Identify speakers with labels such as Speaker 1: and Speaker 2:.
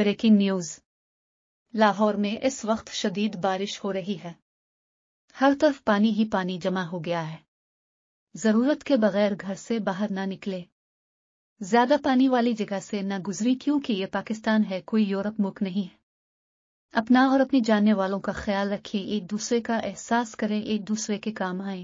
Speaker 1: breaking news Lahore में इस वक्त शदीद बारिश हो रही है हर तरफ पानी ही पानी जमा हो गया है जरूरत के बगैर घर से बाहर ना निकले ज्यादा पानी वाली जगह से ना गुजरी क्योंकि ये पाकिस्तान है कोई यूरोप मुख नहीं है अपना और अपने जानने वालों का ख्याल रखें एक दूसरे का एहसास करें एक दूसरे के काम आए